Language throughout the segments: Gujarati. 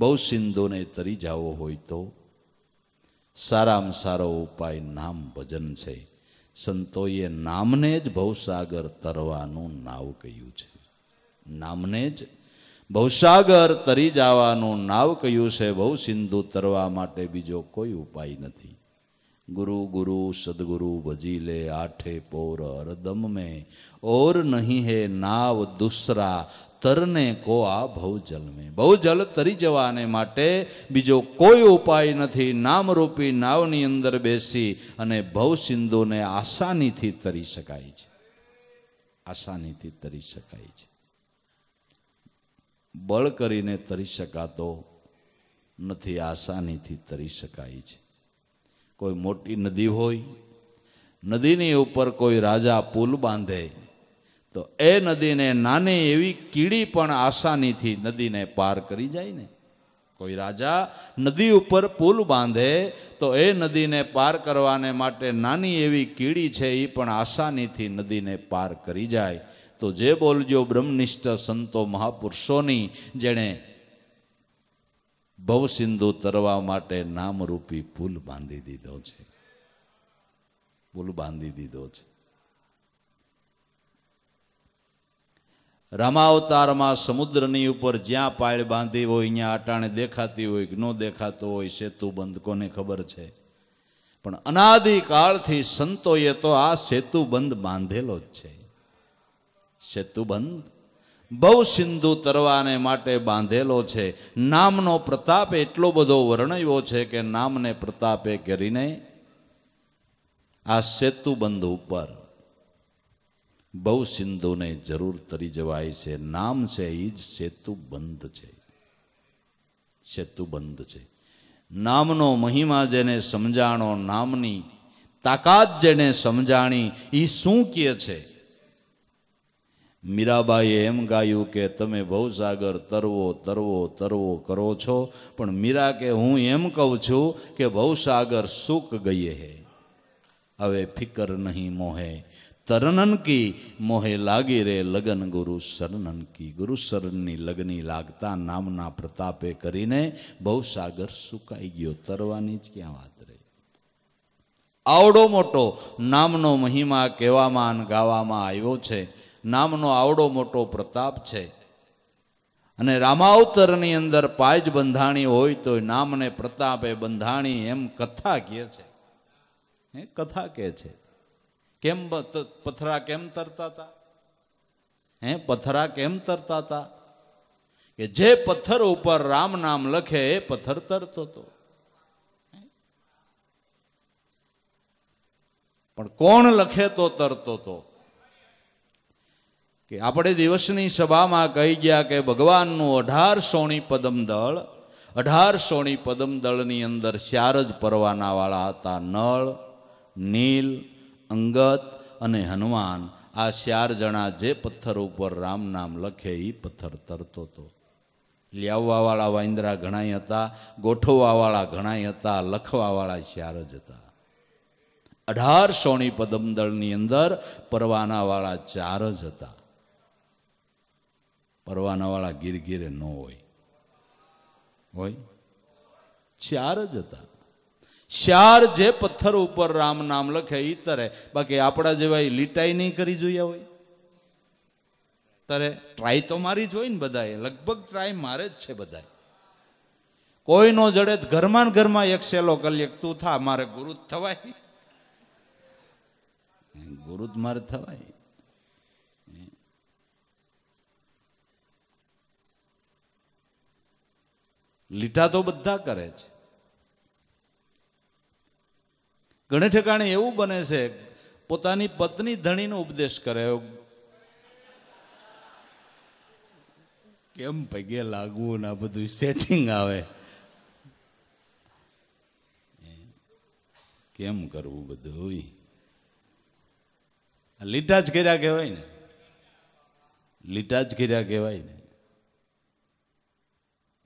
બહુ સિંધુને તરી જાવો હોય તો સારામાં સારો ઉપાય નામ ભજન છે સંતોએ નામને જ ભવસાગર તરવાનું નાવ કહ્યું છે નામને જ ભવસાગર તરી જવાનું નાવ કહ્યું છે બહુ સિંધુ તરવા માટે બીજો કોઈ ઉપાય નથી ગુરુ ગુરુ સદગુરુ ભજી લે આઠે પોર હરદમ મેં ઓર નહીં હે નાવ દુસરા તરને કો આ ભવ જલમે બહુ જલ તરી જવાને માટે બીજો કોઈ ઉપાય નથી નામરૂપી નાવની અંદર બેસી અને ભવ સિંધુને આસાનીથી તરી શકાય છે આસાનીથી તરી શકાય છે બળ કરીને તરી શકાતો નથી આસાનીથી તરી શકાય છે કોઈ મોટી નદી હોય નદીની ઉપર કોઈ રાજા પુલ બાંધે તો એ નદીને નાની એવી કીડી પણ આસાનીથી નદીને પાર કરી જાય ને કોઈ રાજા નદી ઉપર પુલ બાંધે તો એ નદીને પાર કરવાને માટે નાની એવી કીડી છે એ પણ આસાનીથી નદીને પાર કરી જાય તો જે બોલજો બ્રહ્મનિષ્ઠ સંતો મહાપુરુષોની જેણે ભવસિંધુ તરવા માટે નામરૂપી પુલ બાંધી દીધો છે પુલ બાંધી દીધો છે રામાવતારમાં સમુદ્રની ઉપર જ્યાં પાયળ બાંધી હોય અહીંયા અટાણે દેખાતી હોય કે ન દેખાતો હોય સેતુ બંધ કોને ખબર છે પણ અનાદિકાળથી સંતોએ તો આ સેતુ બંધ બાંધેલો જ છે સેતુ બંધ બહુ સિંધુ તરવાને માટે બાંધેલો છે નામનો પ્રતાપ એટલો બધો વર્ણવ્યો છે કે નામને પ્રતાપે કરીને આ સેતુ બંધ ઉપર બહુ સિંધુને જરૂર તરી જવાય છે નામ છે એ જ સેતુ બંધ છે સેતુ બંધ છે નામનો મહિમા જેને સમજાણો નામની તાકાત જેને સમજાણી એ શું કહે છે મીરાબાઈએ એમ ગાયું કે તમે ભવસાગર તરવો તરવો તરવો કરો છો પણ મીરા કે હું એમ કહું છું કે ભવસાગર સૂક ગઈએ હે હવે ફિકર નહીં મોહે તરનન કી મોહે લાગી રે લગન ગુરુ શરણન કી ગુરુ શરણની લગની લાગતા નામના પ્રતાપે કરીને બહુ સાગર સુકાઈ ગયો તરવાની જ ક્યાં વાત રહી આવડો મોટો નામનો મહિમા કહેવામાં અને ગાવામાં આવ્યો છે નામનો આવડો મોટો પ્રતાપ છે અને રામાવતરની અંદર પાયજ બંધાણી હોય તો નામને પ્રતાપે બંધાણી એમ કથા કહે છે કથા કહે છે કેમ પથરા કેમ તરતા હતા હે પથરા કેમ તરતા હતા કે જે પથ્થર ઉપર રામ નામ લખે એ પથ્થર તરતો હતો પણ કોણ લખે તો તરતો હતો કે આપણે દિવસની સભામાં કહી ગયા કે ભગવાનનું અઢાર સોણી દળ અઢાર સોણી દળની અંદર ચાર જ પરવાનાવાળા હતા નળ નીલ અંગત અને હનુમાન આ ચાર જણા જે પથ્થર ઉપર રામ નામ લખે એ પથ્થર તરતો હતો લ્યાવવાવાળા વાંદરા ઘણાય હતા ગોઠવવાવાળા ઘણાય હતા લખવાવાળા ચાર જ હતા અઢાર સોણી પદમદળની અંદર પરવાનાવાળા ચાર જ હતા પરવાનાવાળા ગીરગીરે ન હોય હોય ચાર જ હતા શ્યાર જે પથ્થર ઉપર રામ નામ લખે એ તરે બાકી આપણા જેવા એ લીટાઈ નહીં કરી જોયા હોય તારે ટ્રાય તો મારી જોઈ ને બધાએ લગભગ ટ્રાય મારે જ છે બધાએ કોઈનો જડે ઘરમાં ઘરમાં એક સેલો કલ્યક તું થા મારે ગુરુ થવાય ગુરુ મારે થવાય લીટા તો બધા કરે છે ઘણે ઠેકાણે એવું બને છે પોતાની પત્ની ધણીનો ઉપદેશ કરે કેમ પગે લાગવું ને આ બધું સેટિંગ આવે કેમ કરવું બધું લીટા જ કર્યા કહેવાય ને લીટા જ કર્યા કહેવાય ને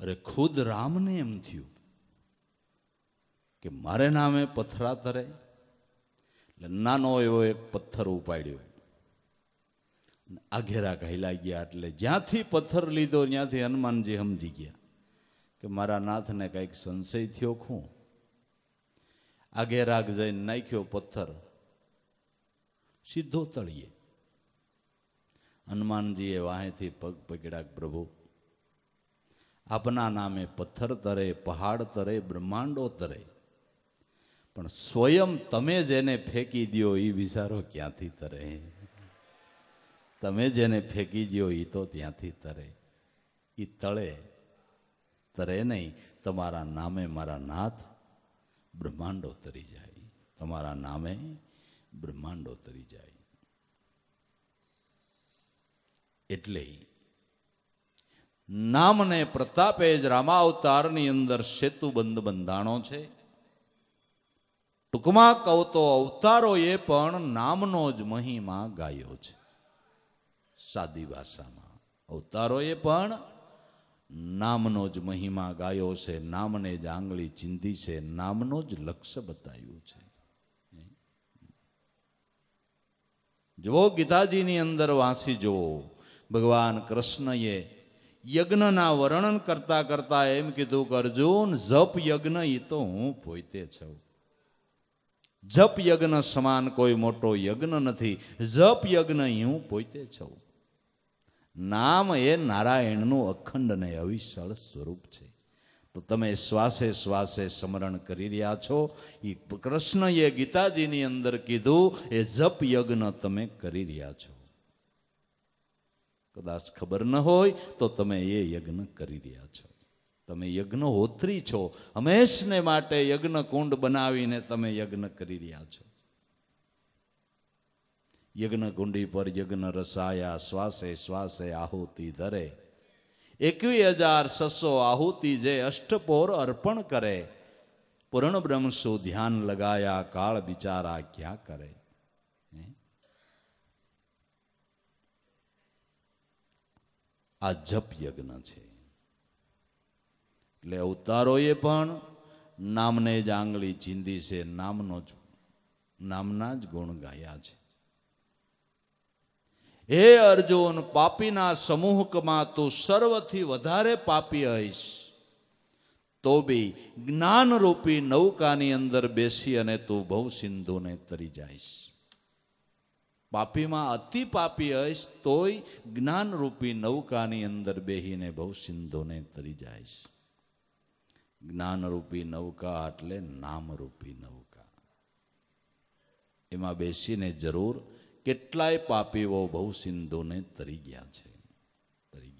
અરે ખુદ રામને એમ થયું કે મારે નામે પથરા તરે એટલે નાનો એવો એક પથ્થર ઉપાડ્યો આઘેરા કહેલા ગયા એટલે જ્યાંથી પથ્થર લીધો ત્યાંથી હનુમાનજી સમજી ગયા કે મારા નાથને કંઈક સંશય થયો ખું આઘેરાગ જઈને નાખ્યો પથ્થર સીધો તળીએ હનુમાનજીએ વાહેથી પગ પકડ્યા પ્રભુ આપના નામે પથ્થર તરે પહાડ તરે બ્રહ્માંડો તરે પણ સ્વયં તમે જેને ફેંકી દો એ વિચારો ક્યાંથી તરે તમે જેને ફેંકી દો એ તો ત્યાંથી તરે એ તળે તરે નહીં તમારા નામે મારા નાથ બ્રહ્માંડો તરી જાય તમારા નામે બ્રહ્માંડો તરી જાય એટલે નામને પ્રતાપે જ રામાવતારની અંદર સેતુ બંધ બંધાણો છે ટૂંકમાં કહું તો અવતારોએ પણ નામનો જ મહિમા ગાયો છે સાદી ભાષામાં અવતારોએ પણ નામનો જ મહિમા ગાયો છે નામને જ આંગળી ચીંધી છે નામનો જ લક્ષ્ય બતાવ્યું છે જુઓ ગીતાજીની અંદર વાંસી જુઓ ભગવાન કૃષ્ણએ યજ્ઞના વર્ણન કરતા કરતા એમ કીધું કે અર્જુન જપ યજ્ઞ એ તો હું પોતે છું જપ યજ્ઞ સમાન કોઈ મોટો યજ્ઞ નથી જપ યજ્ઞ હું પોતે છું નામ એ નારાયણનું અખંડ અને અવિસળ સ્વરૂપ છે તો તમે શ્વાસે શ્વાસે સ્મરણ કરી રહ્યા છો એ કૃષ્ણએ ગીતાજીની અંદર કીધું એ જપ યજ્ઞ તમે કરી રહ્યા છો કદાચ ખબર ન હોય તો તમે એ યજ્ઞ કરી રહ્યા છો તમે યજ્ઞહોત્રી છો હંમેશને માટે યજ્ઞ કુંડ બનાવીને તમે યજ્ઞ કરી રહ્યા છો યજ્ઞ કુંડી પર યજ્ઞ રસાયા શ્વાસે શ્વાસે આહુતિ ધરે એકવી હજાર છસો આહુતિ જે અષ્ટપોર અર્પણ કરે પૂર્ણ બ્રહ્મ ધ્યાન લગાયા કાળ બિચારા ક્યાં કરે આ જપ યજ્ઞ છે એટલે અવતારોએ પણ નામને જ આંગળી ચીંધી છે નામનો જ નામના જ ગુણ ગાયા છે હે અર્જુન પાપીના સમૂહકમાં તું સર્વથી વધારે પાપી હઈશ તો બી જ્ઞાનરૂપી નૌકાની અંદર બેસી અને તું ભવ સિંધુને તરી જઈશ પાપીમાં અતિ પાપી હઈશ તોય જ્ઞાનરૂપી નૌકાની અંદર બેહીને ભવ સિંધુને તરી જઈશ જ્ઞાનરૂપી નૌકા એટલે નામરૂપી નૌકા એમાં બેસીને જરૂર કેટલાય પાપીઓ બહુ સિંધુને તરી ગયા છે તરી ગયા